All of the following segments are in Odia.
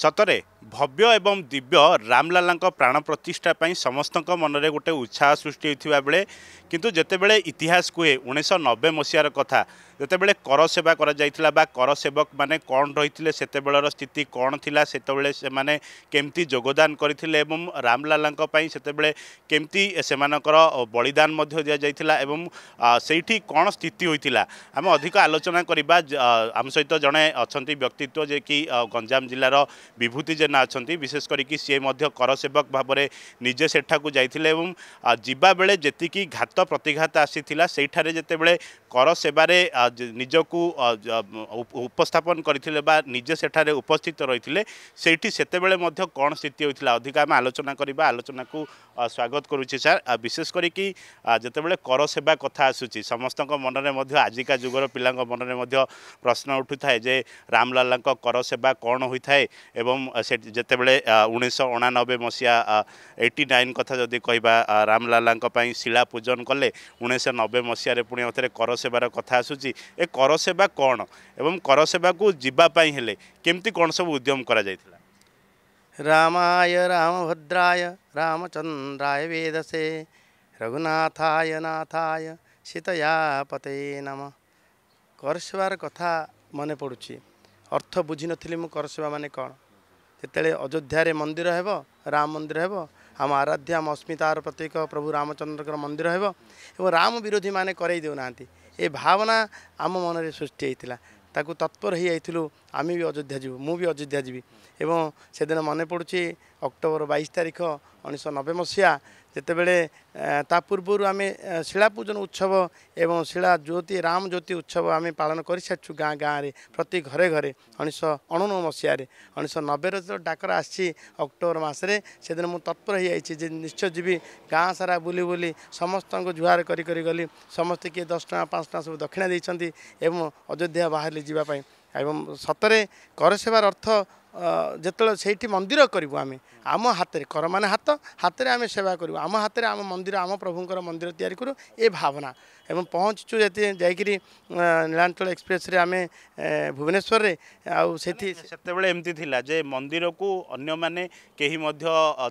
ସତରେ ଭବ୍ୟ ଏବଂ ଦିବ୍ୟ ରାମଲାଲାଙ୍କ ପ୍ରାଣ ପ୍ରତିଷ୍ଠା ପାଇଁ ସମସ୍ତଙ୍କ ମନରେ ଗୋଟେ ଉତ୍ସାହ ସୃଷ୍ଟି ହୋଇଥିବା ବେଳେ କିନ୍ତୁ ଯେତେବେଳେ ଇତିହାସ କୁହେ ଉଣେଇଶହ ନବେ ମସିହାର କଥା ଯେତେବେଳେ କର ସେବା କରାଯାଇଥିଲା ବା କର ସେବକମାନେ କ'ଣ ରହିଥିଲେ ସେତେବେଳର ସ୍ଥିତି କ'ଣ ଥିଲା ସେତେବେଳେ ସେମାନେ କେମିତି ଯୋଗଦାନ କରିଥିଲେ ଏବଂ ରାମଲାଲାଙ୍କ ପାଇଁ ସେତେବେଳେ କେମିତି ସେମାନଙ୍କର ବଳିଦାନ ମଧ୍ୟ ଦିଆଯାଇଥିଲା ଏବଂ ସେଇଠି କ'ଣ ସ୍ଥିତି ହୋଇଥିଲା ଆମେ ଅଧିକ ଆଲୋଚନା କରିବା ଆମ ସହିତ ଜଣେ ଅଛନ୍ତି ବ୍ୟକ୍ତିତ୍ୱ ଯେ କି ଗଞ୍ଜାମ ଜିଲ୍ଲାର ବିଭୂତି ଜେନା ଅଛନ୍ତି ବିଶେଷ କରିକି ସିଏ ମଧ୍ୟ କରସେବକ ଭାବରେ ନିଜେ ସେଠାକୁ ଯାଇଥିଲେ ଏବଂ ଯିବାବେଳେ ଯେତିକି ଘାତ ପ୍ରତିଘାତ ଆସିଥିଲା ସେଇଠାରେ ଯେତେବେଳେ କର ସେବାରେ ନିଜକୁ ଉପସ୍ଥାପନ କରିଥିଲେ ବା ନିଜେ ସେଠାରେ ଉପସ୍ଥିତ ରହିଥିଲେ ସେଇଠି ସେତେବେଳେ ମଧ୍ୟ କ'ଣ ସ୍ଥିତି ହୋଇଥିଲା ଅଧିକା ଆମେ ଆଲୋଚନା କରିବା ଆଲୋଚନାକୁ ସ୍ୱାଗତ କରୁଛି ସାର୍ ବିଶେଷ କରିକି ଯେତେବେଳେ କର ସେବା କଥା ଆସୁଛି ସମସ୍ତଙ୍କ ମନରେ ମଧ୍ୟ ଆଜିକା ଯୁଗର ପିଲାଙ୍କ ମନରେ ମଧ୍ୟ ପ୍ରଶ୍ନ ଉଠୁଥାଏ ଯେ ରାମଲାଲାଙ୍କ କର ସେବା କ'ଣ ହୋଇଥାଏ ଏବଂ ସେ ଯେତେବେଳେ ଉଣେଇଶହ ଅଣାନବେ ମସିହା ଏଇଟି ନାଇନ୍ କଥା ଯଦି କହିବା ରାମଲାଲାଙ୍କ ପାଇଁ ଶିଳା ପୂଜନ କଲେ ଉଣେଇଶହ ନବେ ମସିହାରେ ପୁଣି ଆଉଥରେ କରସେବାର କଥା ଆସୁଛି ଏ କରସେବା କ'ଣ ଏବଂ କରସେବାକୁ ଯିବା ପାଇଁ ହେଲେ କେମିତି କ'ଣ ସବୁ ଉଦ୍ୟମ କରାଯାଇଥିଲା ରାମାୟ ରାମଭଦ୍ରାୟ ରାମଚନ୍ଦ୍ରାୟ ବେଦସେ ରଘୁନାଥାୟ ନାଥାୟ ସୀତୟା ପତେ ନମ କରସେବାର କଥା ମନେ ପଡ଼ୁଛି ଅର୍ଥ ବୁଝିନଥିଲି ମୁଁ କରସେବା ମାନେ କ'ଣ ଯେତେବେଳେ ଅଯୋଧ୍ୟାରେ ମନ୍ଦିର ହେବ ରାମ ମନ୍ଦିର ହେବ ଆମ ଆରାଧ୍ୟ ଆମ ଅସ୍ମିତାର ପ୍ରତୀକ ପ୍ରଭୁ ରାମଚନ୍ଦ୍ରଙ୍କର ମନ୍ଦିର ହେବ ଏବଂ ରାମ ବିରୋଧୀମାନେ କରେଇ ଦେଉନାହାନ୍ତି ଏ ଭାବନା ଆମ ମନରେ ସୃଷ୍ଟି ହୋଇଥିଲା ତାକୁ ତତ୍ପର ହୋଇଯାଇଥିଲୁ ଆମେ ବି ଅଯୋଧ୍ୟା ଯିବୁ ମୁଁ ବି ଅଯୋଧ୍ୟା ଯିବି ଏବଂ ସେଦିନ ମନେ ପଡ଼ୁଛି ଅକ୍ଟୋବର ବାଇଶ ତାରିଖ ଉଣେଇଶହ ନବେ ମସିହା ଯେତେବେଳେ ତା ପୂର୍ବରୁ ଆମେ ଶିଳା ପୂଜନ ଉତ୍ସବ ଏବଂ ଶିଳା ଜ୍ୟୋତି ରାମ ଜ୍ୟୋତି ଉତ୍ସବ ଆମେ ପାଳନ କରିସାରିଛୁ ଗାଁ ଗାଁରେ ପ୍ରତି ଘରେ ଘରେ ଉଣେଇଶହ ଅଣନବେ ମସିହାରେ ଉଣେଇଶହ ନବେରେ ଯେତେବେଳେ ଡାକର ଆସିଛି ଅକ୍ଟୋବର ମାସରେ ସେଦିନ ମୁଁ ତତ୍ପର ହୋଇଯାଇଛି ଯେ ନିଶ୍ଚୟ ଯିବି ଗାଁ ସାରା ବୁଲି ବୁଲି ସମସ୍ତଙ୍କୁ ଜୁହାର କରି କରି ଗଲି ସମସ୍ତେ କିଏ ଦଶ ଟଙ୍କା ପାଞ୍ଚ ଟଙ୍କା ସବୁ ଦକ୍ଷିଣା ଦେଇଛନ୍ତି ଏବଂ ଅଯୋଧ୍ୟା ବାହାରିଲି ଯିବା ପାଇଁ ଏବଂ ସତରେ କରସେବାର ଅର୍ଥ ଯେତେବେଳେ ସେଇଠି ମନ୍ଦିର କରିବୁ ଆମେ ଆମ ହାତରେ କର ମାନେ ହାତ ହାତରେ ଆମେ ସେବା କରିବୁ ଆମ ହାତରେ ଆମ ମନ୍ଦିର ଆମ ପ୍ରଭୁଙ୍କର ମନ୍ଦିର ତିଆରି କରୁ ଏ ଭାବନା ଏବଂ ପହଞ୍ଚିଛୁ ଯେତେ ଯାଇକିରି ନୀଳାଞ୍ଚଳ ଏକ୍ସପ୍ରେସ୍ରେ ଆମେ ଭୁବନେଶ୍ୱରରେ ଆଉ ସେଠି ସେତେବେଳେ ଏମିତି ଥିଲା ଯେ ମନ୍ଦିରକୁ ଅନ୍ୟମାନେ କେହି ମଧ୍ୟ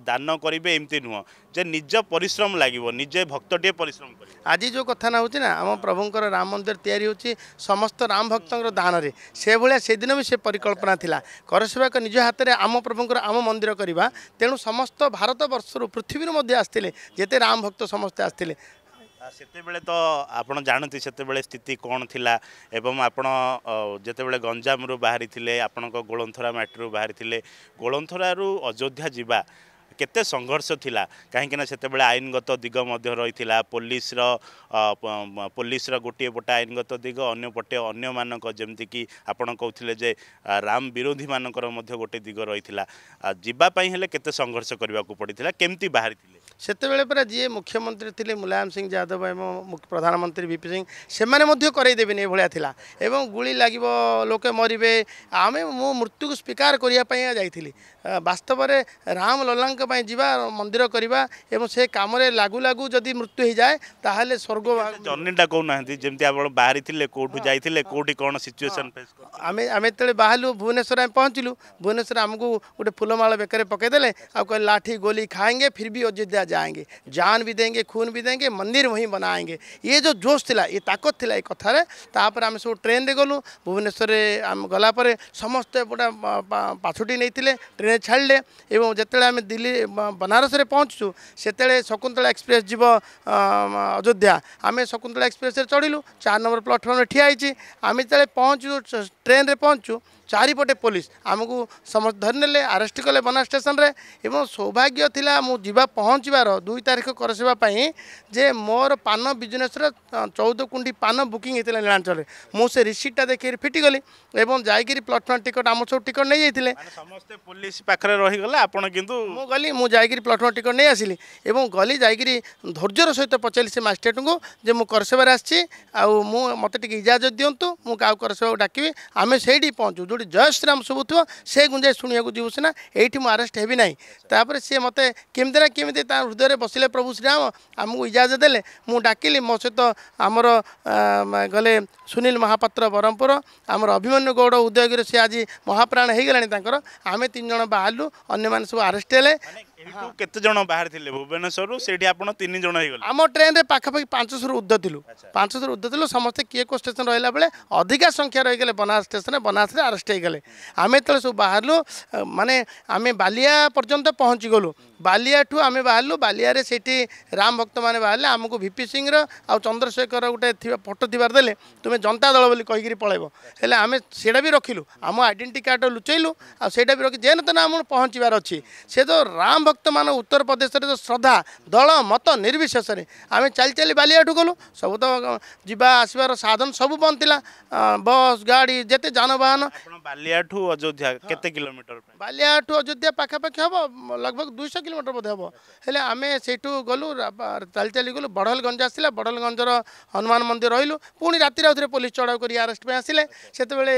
ଦାନ କରିବେ ଏମିତି ନୁହଁ ଯେ ନିଜ ପରିଶ୍ରମ ଲାଗିବ ନିଜେ ଭକ୍ତଟିଏ ପରିଶ୍ରମ କରିବ ଆଜି ଯେଉଁ କଥା ନା ହେଉଛି ନା ଆମ ପ୍ରଭୁଙ୍କର ରାମ ମନ୍ଦିର ତିଆରି ହେଉଛି ସମସ୍ତ ରାମ ଭକ୍ତଙ୍କର ଦାନରେ ସେଭଳିଆ ସେଦିନ ବି ସେ ପରିକଳ୍ପନା ଥିଲା କରସେବାକ ନିଜ ହାତରେ ଆମ ପ୍ରଭୁଙ୍କର ଆମ ମନ୍ଦିର କରିବା ତେଣୁ ସମସ୍ତ ଭାରତବର୍ଷରୁ ପୃଥିବୀରୁ ମଧ୍ୟ ଆସିଥିଲେ ଯେତେ ରାମ ଭକ୍ତ ସମସ୍ତେ ଆସିଥିଲେ ସେତେବେଳେ ତ ଆପଣ ଜାଣନ୍ତି ସେତେବେଳେ ସ୍ଥିତି କ'ଣ ଥିଲା ଏବଂ ଆପଣ ଯେତେବେଳେ ଗଞ୍ଜାମରୁ ବାହାରିଥିଲେ ଆପଣଙ୍କ ଗୋଳନ୍ଥରା ମାଟିରୁ ବାହାରିଥିଲେ ଗୋଳନ୍ଥରାରୁ ଅଯୋଧ୍ୟା ଯିବା କେତେ ସଂଘର୍ଷ ଥିଲା କାହିଁକିନା ସେତେବେଳେ ଆଇନଗତ ଦିଗ ମଧ୍ୟ ରହିଥିଲା ପୋଲିସର ପୋଲିସର ଗୋଟିଏ ପଟେ ଆଇନଗତ ଦିଗ ଅନ୍ୟ ପଟେ ଅନ୍ୟମାନଙ୍କ ଯେମିତିକି ଆପଣ କହୁଥିଲେ ଯେ ରାମ ବିରୋଧୀମାନଙ୍କର ମଧ୍ୟ ଗୋଟେ ଦିଗ ରହିଥିଲା ଯିବା ପାଇଁ ହେଲେ କେତେ ସଂଘର୍ଷ କରିବାକୁ ପଡ଼ିଥିଲା କେମିତି ବାହାରିଥିଲେ ସେତେବେଳେ ପରା ଯିଏ ମୁଖ୍ୟମନ୍ତ୍ରୀ ଥିଲେ ମୁଲାୟମ ସିଂ ଯାଦବ ଏବଂ ପ୍ରଧାନମନ୍ତ୍ରୀ ବିପି ସିଂ ସେମାନେ ମଧ୍ୟ କରେଇଦେବେନି ଏଭଳିଆ ଥିଲା ଏବଂ ଗୁଳି ଲାଗିବ ଲୋକେ ମରିବେ ଆମେ ମୋ ମୃତ୍ୟୁକୁ ସ୍ୱୀକାର କରିବା ପାଇଁ ଯାଇଥିଲି ବାସ୍ତବରେ ରାମ ଲଲାଙ୍କ जावा मंदिर करवा से कम लगु लगू जदि मृत्यु हो जाए तो स्वर्ग जर्नीटा कहना जमी आप बाहरी कौट जाते कौटी कौन सिचुएसन आम जो बाहर भुवनेश्वर आम पहुँचलू भुवनेश्वर आमको गोटे फुलमाल बेक पकईदे आ लाठी गोली खाएंगे फिर भी अयोध्या जाएंगे जान भी देंगे खून भी देंगे मंदिर वहीं बनाएंगे ये जो जोश थी ये ताकत थी ये कथा तापर आम सब ट्रेन में गलु भुवनेश्वर गलापर समस्त पाछटी नहीं ट्रेन छाड़े जिते दिल्ली बनारस पहुछु त्यते शकुन्तलाक्सप्रेस जो अयोध्यामे शकुन्तलाक्सप्रेसे चढि चार नम्बर प्लाटफर्म ठियाहित आमे पहचु ट्रेन्रे पहुँचु चारिपटे पोलिस आमु समे धरिन आरेस्ट कले थिला मु म पहचबार दुई तारिख करसँगै जे मोर पान बिजनेस र चौध कुण्डी पान बुकिङ है लिलाञ्चल मेरो रिसिभटा देखिरी फिटिगली प्लाटफर्म टिकट आम सबै टिकट पोलिस पाँच ଗଲି ମୁଁ ଯାଇକିରି ପ୍ଲଟ୍ ନମ୍ବର ଟିକେଟ୍ ନେଇ ଆସିଲି ଏବଂ ଗଲି ଯାଇକିରି ଧୈର୍ଯ୍ୟର ସହିତ ପଚାରିଲି ସେ ମାଷ୍ଟ୍ରେଟ୍ଙ୍କୁ ଯେ ମୁଁ କରସେବାରେ ଆସିଛି ଆଉ ମୁଁ ମୋତେ ଟିକେ ଇଜାଜତ ଦିଅନ୍ତୁ ମୁଁ କାହାକୁ କରସେବାକୁ ଡାକିବି ଆମେ ସେଇଠି ପହଞ୍ଚୁ ଯେଉଁଠି ଜୟ ଶ୍ରୀରାମ ସବୁ ଥିବ ସେ ଗୁଞ୍ଜାଇ ଶୁଣିବାକୁ ଯିବୁ ସିନା ଏଇଠି ମୁଁ ଆରେଷ୍ଟ ହେବି ନାହିଁ ତାପରେ ସିଏ ମୋତେ କେମିତି ନା କେମିତି ତା ହୃଦୟରେ ବସିଲେ ପ୍ରଭୁ ଶ୍ରୀରାମ ଆମକୁ ଇଜାଜତ ଦେଲେ ମୁଁ ଡାକିଲି ମୋ ସହିତ ଆମର ଗଲେ ସୁନୀଲ ମହାପାତ୍ର ବ୍ରହ୍ମପୁର ଆମର ଅଭିମନ୍ୟୁ ଗୌଡ଼ ଉଦୟଗିରି ସେ ଆଜି ମହାପ୍ରାଣ ହୋଇଗଲାଣି ତାଙ୍କର ଆମେ ତିନି ଜଣ ବାହାରିଲୁ ଅନ୍ୟମାନେ ସବୁ ଆରେଷ୍ଟ ହେଲେ অনেক ଏଇଠୁ କେତେ ଜଣ ବାହାରିଥିଲେ ଭୁବନେଶ୍ୱରରୁ ସେଇଠି ଆପଣ ତିନି ଜଣ ହେଇଗଲେ ଆମ ଟ୍ରେନ୍ରେ ପାଖାପାଖି ପାଞ୍ଚଶହରୁ ଉର୍ଦ୍ଧ ଥିଲୁ ପାଞ୍ଚଶହରୁ ଉର୍ଦ୍ଧ ଥିଲୁ ସମସ୍ତେ କିଏ କେଉଁ ଷ୍ଟେସନ୍ ରହିଲା ବେଳେ ଅଧିକା ସଂଖ୍ୟା ରହିଗଲେ ବନାରସ ଷ୍ଟେସନ୍ରେ ବନାରସରେ ଆରେଷ୍ଟ ହେଇଗଲେ ଆମେ ଯେତେବେଳେ ସବୁ ବାହାରିଲୁ ମାନେ ଆମେ ବାଲିଆ ପର୍ଯ୍ୟନ୍ତ ପହଞ୍ଚିଗଲୁ ବାଲିଆଠୁ ଆମେ ବାହାରିଲୁ ବାଲିଆରେ ସେଇଠି ରାମ ଭକ୍ତମାନେ ବାହାରିଲେ ଆମକୁ ଭି ପି ସିଂର ଆଉ ଚନ୍ଦ୍ରଶେଖର ଗୋଟେ ଥିବା ଫଟୋ ଥିବାର ଦେଲେ ତୁମେ ଜନତା ଦଳ ବୋଲି କହିକିରି ପଳାଇବ ହେଲେ ଆମେ ସେଇଟା ବି ରଖିଲୁ ଆମ ଆଇଡେଣ୍ଟି କାର୍ଡ଼ ଲୁଚେଇଲୁ ଆଉ ସେଇଟା ବି ରଖି ଯେନ ନା ଆମର ପହଞ୍ଚିବାର ଅଛି ସେ ତ ରାମ भक्तमा उत्तर प्रदेश र श्रद्धा दल मत निर्शेष बालिया गलु सब त आसबार साधन सब बन्द बस गाडी जति जानहन বালিয়াঠু অযোধ্যা কেতে কিলোমিটার বালিয়াঠু অযোধ্যা পাখাপাখি হব লগভগ দুইশ কিলোমিটার বোধ হব হলে আমি সেইটু গলু চালি চালি গলু বড়লগঞ্জ আসলে বড়লগঞ্জর হনুমান মন্দির রহলু পুঁ রাতে আউথে পুলিশ চড়াও করে আরেস্ট পাই আসলে সেতবে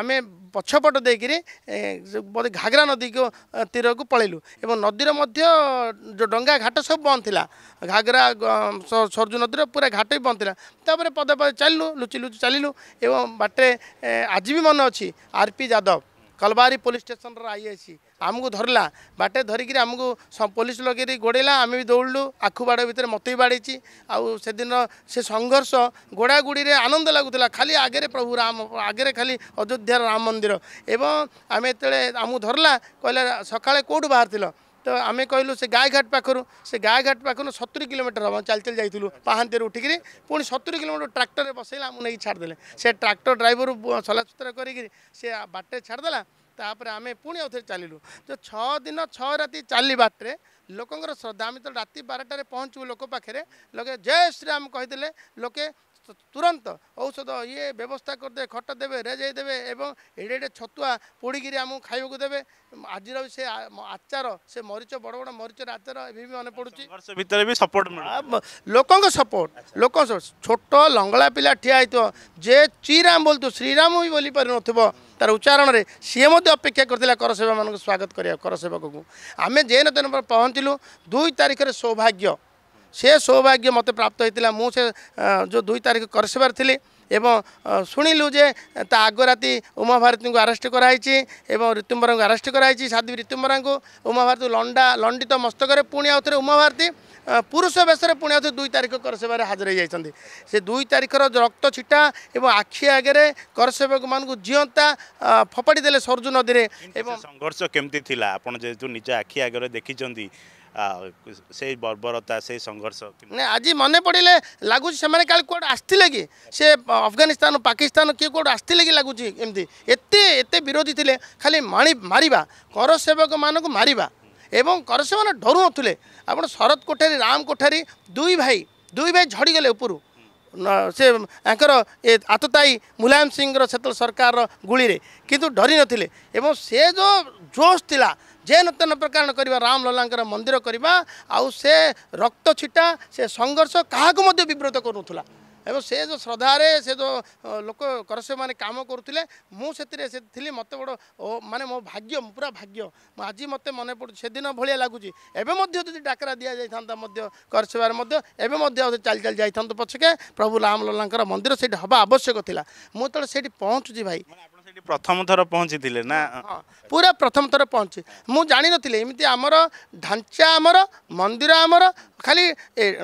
আমি পছপট দিয়ে বোধ ঘাগরা নদী তীরকু পলাইলু এবং নদীর মধ্যে ডঙ্গা ঘাট সব বন্ধ লা ঘাগরা সরজু নদীর পুরা ঘাট বি বন্ধ লা তাপরে পদে পদে চালু লুচি লুচি চালিলু এবং বাটে আজি বি মনে ଅଛି ଆର୍ପି ଯାଦବ କଲବାରୀ ପୋଲିସ ଷ୍ଟେସନର ଆଇ ଅଛି ଆମକୁ ଧରିଲା ବାଟେ ଧରିକିରି ଆମକୁ ପୋଲିସ ଲଗେଇ ଗୋଡ଼େଇଲା ଆମେ ବି ଦୌଡ଼ିଲୁ ଆଖୁ ବାଡ଼ ଭିତରେ ମୋତେ ବି ବାଡ଼ିଛି ଆଉ ସେଦିନ ସେ ସଂଘର୍ଷ ଗୋଡ଼ାଗୁଡ଼ିରେ ଆନନ୍ଦ ଲାଗୁଥିଲା ଖାଲି ଆଗରେ ପ୍ରଭୁ ରାମ ଆଗରେ ଖାଲି ଅଯୋଧ୍ୟାର ରାମ ମନ୍ଦିର ଏବଂ ଆମେ ଯେତେବେଳେ ଆମକୁ ଧରିଲା କହିଲା ସକାଳେ କେଉଁଠୁ ବାହାରିଥିଲ ତ ଆମେ କହିଲୁ ସେ ଗାଈଘାଟ ପାଖରୁ ସେ ଗାଈଘାଟ ପାଖରୁ ସତୁରୀ କିଲୋମିଟର ହେବ ଚାଲି ଚାଲି ଯାଇଥିଲୁ ପାହାନ୍ତିରୁ ଉଠିକିରି ପୁଣି ସତୁରି କିଲୋମିଟର ଟ୍ରାକ୍ଟରରେ ବସେଇଲା ଆମକୁ ନେଇକି ଛାଡ଼ିଦେଲେ ସେ ଟ୍ରାକ୍ଟର ଡ୍ରାଇଭର ସଲାସୁତରା କରିକିରି ସେ ବାଟରେ ଛାଡ଼ିଦେଲା ତାପରେ ଆମେ ପୁଣି ଆଉଥରେ ଚାଲିଲୁ ଯେଉଁ ଛଅ ଦିନ ଛଅ ରାତି ଚାଲି ବାଟରେ ଲୋକଙ୍କର ଶ୍ରଦ୍ଧା ଆମେ ତ ରାତି ବାରଟାରେ ପହଞ୍ଚିବୁ ଲୋକ ପାଖରେ ଲୋକେ ଜୟ ଶ୍ରୀରାମ କହିଦେଲେ ଲୋକେ ତୁରନ୍ତ ଔଷଧ ଇଏ ବ୍ୟବସ୍ଥା କରିଦେବେ ଖଟ ଦେବେ ରେଜାଇ ଦେବେ ଏବଂ ଏଡ଼େ ଏଡ଼େ ଛତୁଆ ପୋଡ଼ିକିରି ଆମକୁ ଖାଇବାକୁ ଦେବେ ଆଜିର ବି ସେ ଆଚାର ସେ ମରିଚ ବଡ଼ ବଡ଼ ମରିଚର ଆଚାର ଏବେ ବି ମନେ ପଡ଼ୁଛି ଭିତରେ ବି ସପୋର୍ଟ ଲୋକଙ୍କ ସପୋର୍ଟ ଲୋକ ଛୋଟ ଲଙ୍ଗଳା ପିଲା ଠିଆ ହେଇଥିବ ଯେ ଚିରାମ ବୋଲୁଥିବ ଶ୍ରୀରାମ ବି ବୋଲିପାରିନଥିବ ତାର ଉଚ୍ଚାରଣରେ ସିଏ ମଧ୍ୟ ଅପେକ୍ଷା କରିଥିଲା କରସେବାମାନଙ୍କୁ ସ୍ୱାଗତ କରିବା କରସେବକକୁ ଆମେ ଯେନ ତେନ ପହଞ୍ଚିଲୁ ଦୁଇ ତାରିଖରେ ସୌଭାଗ୍ୟ ସେ ସୌଭାଗ୍ୟ ମୋତେ ପ୍ରାପ୍ତ ହୋଇଥିଲା ମୁଁ ସେ ଯେଉଁ ଦୁଇ ତାରିଖ କରିସିବାର ଥିଲି ଏବଂ ଶୁଣିଲୁ ଯେ ତା ଆଗ ରାତି ଉମା ଭାରତୀଙ୍କୁ ଆରେଷ୍ଟ କରାହେଇଛି ଏବଂ ରିତୁମ୍ବରାଙ୍କୁ ଆରେଷ୍ଟ କରାହେଇଛି ସାଧ୍ୱୀ ରିତୁମ୍ବରାଙ୍କୁ ଉମା ଭାରତୀ ଲଣ୍ଡା ଲଣ୍ଡିତ ମସ୍ତକରେ ପୁଣି ଆଉଥରେ ଉମା ଭାରତୀ ପୁରୁଷ ବେଶରେ ପୁଣି ଆଉଥରେ ଦୁଇ ତାରିଖ କରସେବାରେ ହାଜର ହୋଇଯାଇଛନ୍ତି ସେ ଦୁଇ ତାରିଖର ରକ୍ତ ଛିଟା ଏବଂ ଆଖି ଆଗରେ କରସେବକମାନଙ୍କୁ ଜିଅନ୍ତା ଫୋପାଡ଼ି ଦେଲେ ସରଜୁ ନଦୀରେ ଏବଂ ସଂଘର୍ଷ କେମିତି ଥିଲା ଆପଣ ଯେହେତୁ ନିଜ ଆଖି ଆଗରେ ଦେଖିଛନ୍ତି সেই বর্বরতা সেই সংঘর্ষ না আজি মনে পড়লে লাগুছি সে কাল কুয়াড়ে আসলে কি সে আফগানিস্তান পাকিস্তান কি কুয়াড়ে আসলে কি লাগুছি এমতি এতে এতে বিরোধী লে খালি মানি মারিবা কর সেবক মানুষ মারিবা এবং কর সেমানে ডরু নথুলে আপনার শরৎ কোঠারি রাম কোঠারি দুই ভাই দুই ভাই ঝড়িগলে উপরু ସେ ତାଙ୍କର ଏ ଆତତାୟୀ ମୁଲାୟମ ସିଂର ସେତେବେଳେ ସରକାରର ଗୁଳିରେ କିନ୍ତୁ ଡରି ନଥିଲେ ଏବଂ ସେ ଯେଉଁ ଜୋସ୍ ଥିଲା ଯେନତେନ ପ୍ରକାର କରିବା ରାମଲଲାଙ୍କର ମନ୍ଦିର କରିବା ଆଉ ସେ ରକ୍ତ ଛିଟା ସେ ସଂଘର୍ଷ କାହାକୁ ମଧ୍ୟ ବିବ୍ରତ କରୁଥିଲା ଏବଂ ସେ ଯେଉଁ ଶ୍ରଦ୍ଧାରେ ସେ ଯେଉଁ ଲୋକ କରସ୍ୟମାନେ କାମ କରୁଥିଲେ ମୁଁ ସେଥିରେ ସେ ଥିଲି ମୋତେ ବଡ଼ ଓ ମାନେ ମୋ ଭାଗ୍ୟ ମୁଁ ପୁରା ଭାଗ୍ୟ ମୁଁ ଆଜି ମୋତେ ମନେ ପଡ଼ୁଛି ସେଦିନ ଭଳିଆ ଲାଗୁଛି ଏବେ ମଧ୍ୟ ଯଦି ଡାକରା ଦିଆଯାଇଥାନ୍ତା ମଧ୍ୟ କରସେବାରେ ମଧ୍ୟ ଏବେ ମଧ୍ୟ ଆଉ ଚାଲି ଚାଲି ଯାଇଥାନ୍ତୁ ପଛକେ ପ୍ରଭୁ ରାମଲଲାଙ୍କର ମନ୍ଦିର ସେଇଠି ହେବା ଆବଶ୍ୟକ ଥିଲା ମୁଁ ଯେତେବେଳେ ସେଇଠି ପହଞ୍ଚୁଛି ଭାଇ ଯିଏକି ପ୍ରଥମ ଥର ପହଞ୍ଚିଥିଲେ ନା ପୁରା ପ୍ରଥମ ଥର ପହଞ୍ଚି ମୁଁ ଜାଣିନଥିଲି ଏମିତି ଆମର ଢାଞ୍ଚା ଆମର ମନ୍ଦିର ଆମର ଖାଲି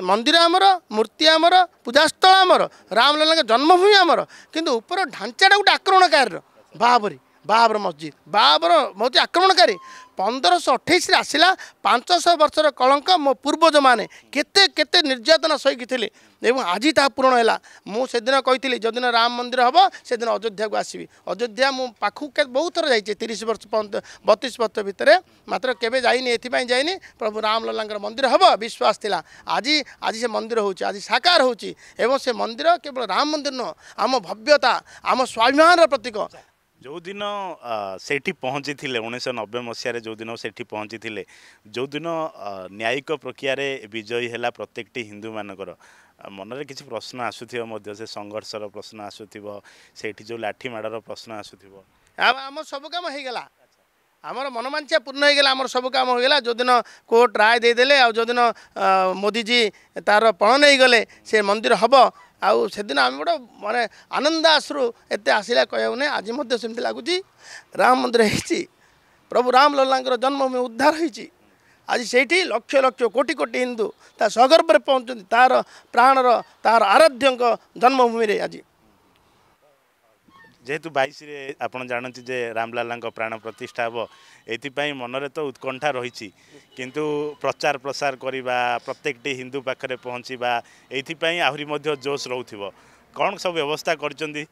ମନ୍ଦିର ଆମର ମୂର୍ତ୍ତି ଆମର ପୂଜାସ୍ଥଳ ଆମର ରାମଲୀଳାଙ୍କ ଜନ୍ମଭୂମି ଆମର କିନ୍ତୁ ଉପର ଢାଞ୍ଚାଟା ଗୋଟେ ଆକ୍ରମଣକାରୀର ବାହାବରୀ ବାହାବର ମସଜିଦ୍ ବାହାବର ହେଉଛି ଆକ୍ରମଣକାରୀ ପନ୍ଦରଶହ ଅଠେଇଶରେ ଆସିଲା ପାଞ୍ଚଶହ ବର୍ଷର କଳଙ୍କ ମୋ ପୂର୍ବଜମାନେ କେତେ କେତେ ନିର୍ଯାତନା ସହିକି ଥିଲେ ଏବଂ ଆଜି ତାହା ପୂରଣ ହେଲା ମୁଁ ସେଦିନ କହିଥିଲି ଯେଉଁଦିନ ରାମ ମନ୍ଦିର ହେବ ସେଦିନ ଅଯୋଧ୍ୟାକୁ ଆସିବି ଅଯୋଧ୍ୟା ମୁଁ ପାଖକୁ ବହୁତ ଥର ଯାଇଛି ତିରିଶ ବର୍ଷ ବତିଶ ବର୍ଷ ଭିତରେ ମାତ୍ର କେବେ ଯାଇନି ଏଥିପାଇଁ ଯାଇନି ପ୍ରଭୁ ରାମଲଲାଙ୍କର ମନ୍ଦିର ହେବ ବିଶ୍ୱାସ ଥିଲା ଆଜି ଆଜି ସେ ମନ୍ଦିର ହେଉଛି ଆଜି ସାକାର ହେଉଛି ଏବଂ ସେ ମନ୍ଦିର କେବଳ ରାମ ମନ୍ଦିର ନୁହଁ ଆମ ଭବ୍ୟତା ଆମ ସ୍ୱାଭିମାନର ପ୍ରତୀକ ଯେଉଁଦିନ ସେଇଠି ପହଞ୍ଚିଥିଲେ ଉଣେଇଶହ ନବେ ମସିହାରେ ଯେଉଁଦିନ ସେଇଠି ପହଞ୍ଚିଥିଲେ ଯେଉଁଦିନ ନ୍ୟାୟିକ ପ୍ରକ୍ରିୟାରେ ବିଜୟୀ ହେଲା ପ୍ରତ୍ୟେକଟି ହିନ୍ଦୁମାନଙ୍କର ମନରେ କିଛି ପ୍ରଶ୍ନ ଆସୁଥିବ ମଧ୍ୟ ସେ ସଂଘର୍ଷର ପ୍ରଶ୍ନ ଆସୁଥିବ ସେଇଠି ଯେଉଁ ଲାଠି ମାଡ଼ର ପ୍ରଶ୍ନ ଆସୁଥିବ ଆମ ସବୁ କାମ ହେଇଗଲା ଆମର ମନମାଞ୍ଛା ପୂର୍ଣ୍ଣ ହୋଇଗଲା ଆମର ସବୁ କାମ ହୋଇଗଲା ଯେଉଁଦିନ କୋର୍ଟ ରାୟ ଦେଇଦେଲେ ଆଉ ଯେଉଁଦିନ ମୋଦିଜୀ ତା'ର ପ୍ରଣ ନେଇଗଲେ ସେ ମନ୍ଦିର ହେବ ଆଉ ସେଦିନ ଆମେ ଗୋଟେ ମାନେ ଆନନ୍ଦ ଆଶ୍ରୁ ଏତେ ଆସିଲା କହିବାକୁ ନାହିଁ ଆଜି ମଧ୍ୟ ସେମିତି ଲାଗୁଛି ରାମ ମନ୍ଦିର ହୋଇଛି ପ୍ରଭୁ ରାମଲଲାଙ୍କର ଜନ୍ମଭୂମି ଉଦ୍ଧାର ହୋଇଛି ଆଜି ସେଇଠି ଲକ୍ଷ ଲକ୍ଷ କୋଟି କୋଟି ହିନ୍ଦୁ ତା ସଗର୍ବରେ ପହଞ୍ଚନ୍ତି ତାର ପ୍ରାଣର ତାର ଆରାଧ୍ୟଙ୍କ ଜନ୍ମଭୂମିରେ ଆଜି ଯେହେତୁ ବାଇଶରେ ଆପଣ ଜାଣନ୍ତି ଯେ ରାମଲାଲାଙ୍କ ପ୍ରାଣ ପ୍ରତିଷ୍ଠା ହେବ ଏଥିପାଇଁ ମନରେ ତ ଉତ୍କଣ୍ଠା ରହିଛି କିନ୍ତୁ ପ୍ରଚାର ପ୍ରସାର କରିବା ପ୍ରତ୍ୟେକଟି ହିନ୍ଦୁ ପାଖରେ ପହଞ୍ଚିବା ଏଇଥିପାଇଁ ଆହୁରି ମଧ୍ୟ ଜୋସ୍ ରହୁଥିବ କ'ଣ ସବୁ ବ୍ୟବସ୍ଥା କରିଛନ୍ତି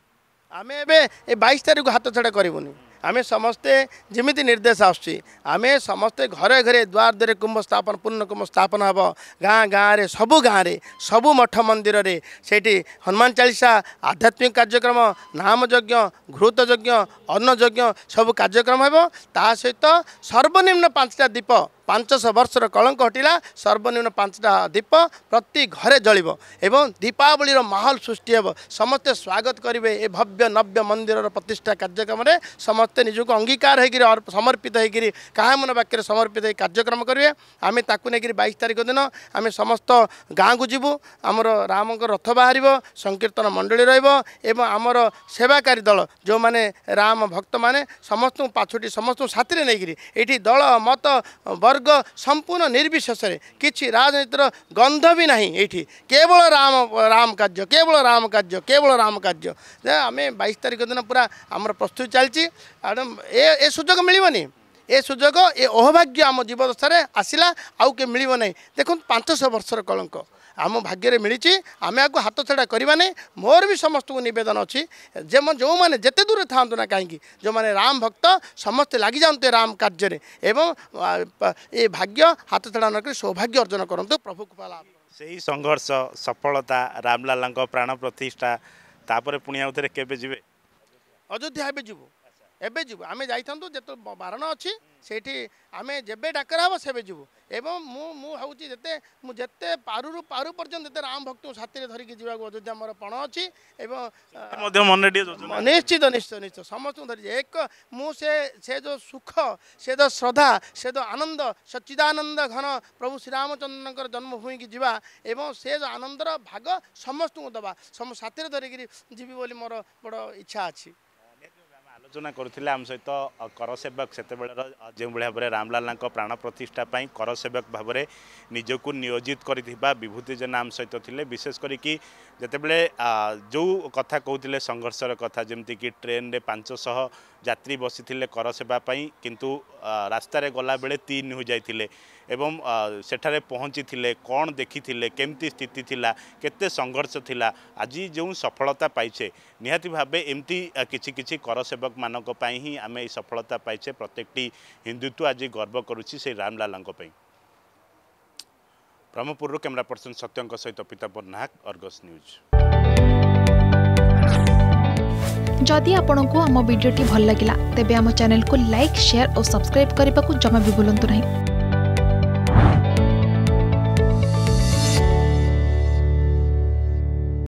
ଆମେ ଏବେ ଏ ବାଇଶ ତାରିଖକୁ ହାତଛଡ଼ା କରିବୁନି ଆମେ ସମସ୍ତେ ଯେମିତି ନିର୍ଦ୍ଦେଶ ଆସୁଛି ଆମେ ସମସ୍ତେ ଘରେ ଘରେ ଦ୍ୱାର ଦ୍ୱାରେ କୁମ୍ଭ ସ୍ଥାପନ ପୂର୍ଣ୍ଣକୁମ୍ଭ ସ୍ଥାପନ ହେବ ଗାଁ ଗାଁରେ ସବୁ ଗାଁରେ ସବୁ ମଠ ମନ୍ଦିରରେ ସେଇଠି ହନୁମାନ ଚାଳିଶା ଆଧ୍ୟାତ୍ମିକ କାର୍ଯ୍ୟକ୍ରମ ନାମ ଯଜ୍ଞ ଘୃତ ଯଜ୍ଞ ଅନ୍ନ ଯଜ୍ଞ ସବୁ କାର୍ଯ୍ୟକ୍ରମ ହେବ ତା ସହିତ ସର୍ବନିମ୍ନ ପାଞ୍ଚଟା ଦୀପ ପାଞ୍ଚଶହ ବର୍ଷର କଳଙ୍କ ହଟିଲା ସର୍ବନିମ୍ନ ପାଞ୍ଚଟା ଦୀପ ପ୍ରତି ଘରେ ଜଳିବ ଏବଂ ଦୀପାବଳିର ମାହୋଲ ସୃଷ୍ଟି ହେବ ସମସ୍ତେ ସ୍ୱାଗତ କରିବେ ଏ ଭବ୍ୟ ଭବ୍ୟ ନବ୍ୟ ମନ୍ଦିରର ପ୍ରତିଷ୍ଠା କାର୍ଯ୍ୟକ୍ରମରେ ସମସ୍ତେ ନିଜକୁ ଅଙ୍ଗୀକାର ହୋଇକରି ସମର୍ପିତ ହୋଇକରି କାହା ମନ ବାକ୍ୟରେ ସମର୍ପିତ ହୋଇ କାର୍ଯ୍ୟକ୍ରମ କରିବେ ଆମେ ତାକୁ ନେଇକରି ବାଇଶ ତାରିଖ ଦିନ ଆମେ ସମସ୍ତ ଗାଁକୁ ଯିବୁ ଆମର ରାମଙ୍କ ରଥ ବାହାରିବ ସଂକୀର୍ତ୍ତନ ମଣ୍ଡଳୀ ରହିବ ଏବଂ ଆମର ସେବାକାରୀ ଦଳ ଯେଉଁମାନେ ରାମ ଭକ୍ତମାନେ ସମସ୍ତଙ୍କୁ ପାଛୋଟି ସମସ୍ତଙ୍କୁ ସାଥିରେ ନେଇକରି ଏଠି ଦଳ ମତ ବର୍ଗ ସମ୍ପୂର୍ଣ୍ଣ ନିର୍ବିଶେଷରେ କିଛି ରାଜନୀତିର ଗନ୍ଧ ବି ନାହିଁ ଏଇଠି କେବଳ ରାମ ରାମ କାର୍ଯ୍ୟ କେବଳ ରାମ କାର୍ଯ୍ୟ କେବଳ ରାମ କାର୍ଯ୍ୟ ଯେ ଆମେ বাইশ তারিখ দিন পুরা আমার প্রস্তুতি চালছি ম্যাডাম এ এ সুযোগ মিলবনি এ সুযোগ এ অহভাগ্য আম জীবদশায় আসিলা আউ কে মিলব না দেখুন পাঁচশো বর্ষর কলঙ্ক আম ভাগ্যের মিছি আমি আগে হাত ছড়া করা না মোর বি সমস্ত নিবেদন অছি যে যে যেতে দূরে থাকে না কী যে রাম ভক্ত সমস্তে লাগি যাতে রাম কার্যের এবং এ ভাগ্য হাত ছড়া নকি সৌভাগ্য অর্জন করতু প্রভু কৃপা লাভ সেই সংঘর্ষ সফলতা রামলালাঙ্ক প্রাণ প্রতিষ্ঠা তাপরে পুঁ আউথরে কেবে যাবে অযোধ্যা এবে যাব ଏବେ ଯିବୁ ଆମେ ଯାଇଥାନ୍ତୁ ଯେତେବେଳେ ବାରଣ ଅଛି ସେଇଠି ଆମେ ଯେବେ ଡାକରା ହେବ ସେବେ ଯିବୁ ଏବଂ ମୁଁ ମୁଁ ଭାବୁଛି ଯେତେ ମୁଁ ଯେତେ ପାରୁରୁ ପାରୁ ପର୍ଯ୍ୟନ୍ତ ଯେତେ ରାମ ଭକ୍ତଙ୍କୁ ସାଥିରେ ଧରିକି ଯିବାକୁ ଅଯୋଧ୍ୟା ମୋର ପଣ ଅଛି ଏବଂ ମଧ୍ୟ ମନରେ ଟିକେ ନିଶ୍ଚିତ ନିଶ୍ଚିତ ନିଶ୍ଚିତ ସମସ୍ତଙ୍କୁ ଧରିଛି ଏକ ମୁଁ ସେ ସେ ଯେଉଁ ସୁଖ ସେ ଯେଉଁ ଶ୍ରଦ୍ଧା ସେ ଯେଉଁ ଆନନ୍ଦ ସଚିଦାନନ୍ଦ ଘନ ପ୍ରଭୁ ଶ୍ରୀରାମଚନ୍ଦ୍ରଙ୍କର ଜନ୍ମଭୂମିକି ଯିବା ଏବଂ ସେ ଯେଉଁ ଆନନ୍ଦର ଭାଗ ସମସ୍ତଙ୍କୁ ଦେବା ସମସ୍ତ ସାଥିରେ ଧରିକିରି ଯିବି ବୋଲି ମୋର ବଡ଼ ଇଚ୍ଛା ଅଛି ଆଲୋଚନା କରୁଥିଲେ ଆମ ସହିତ କରସେବକ ସେତେବେଳର ଯେଉଁଭଳି ଭାବରେ ରାମଲାଲାଙ୍କ ପ୍ରାଣ ପ୍ରତିଷ୍ଠା ପାଇଁ କରସେବକ ଭାବରେ ନିଜକୁ ନିୟୋଜିତ କରିଥିବା ବିଭୂତି ଜେନା ଆମ ସହିତ ଥିଲେ ବିଶେଷ କରିକି ଯେତେବେଳେ ଯେଉଁ କଥା କହୁଥିଲେ ସଂଘର୍ଷର କଥା ଯେମିତିକି ଟ୍ରେନ୍ରେ ପାଞ୍ଚଶହ ଯାତ୍ରୀ ବସିଥିଲେ କରସେବା ପାଇଁ କିନ୍ତୁ ରାସ୍ତାରେ ଗଲାବେଳେ ତିନି ହୋଇଯାଇଥିଲେ ଏବଂ ସେଠାରେ ପହଞ୍ଚିଥିଲେ କ'ଣ ଦେଖିଥିଲେ କେମିତି ସ୍ଥିତି ଥିଲା କେତେ ସଂଘର୍ଷ ଥିଲା ଆଜି ଯେଉଁ ସଫଳତା ପାଇଛେ ନିହାତି ଭାବେ ଏମିତି କିଛି କିଛି କର ସେବକମାନଙ୍କ ପାଇଁ ହିଁ ଆମେ ଏହି ସଫଳତା ପାଇଛେ ପ୍ରତ୍ୟେକଟି ହିନ୍ଦୁତ୍ୱ ଆଜି ଗର୍ବ କରୁଛି ସେଇ ରାମଲାଲାଙ୍କ ପାଇଁ ବ୍ରହ୍ମପୁରରୁ କ୍ୟାମେରା ପର୍ସନ ସତ୍ୟଙ୍କ ସହିତ ପିତାମ୍ବର ନାହକ ଅର୍ଗସ୍ ନ୍ୟୁଜ୍ जदि आपण को आम भिडी भल लगा तेब आम चेल्क लाइक सेयार और सब्सक्राइब करने को जमा भी बुलां नहीं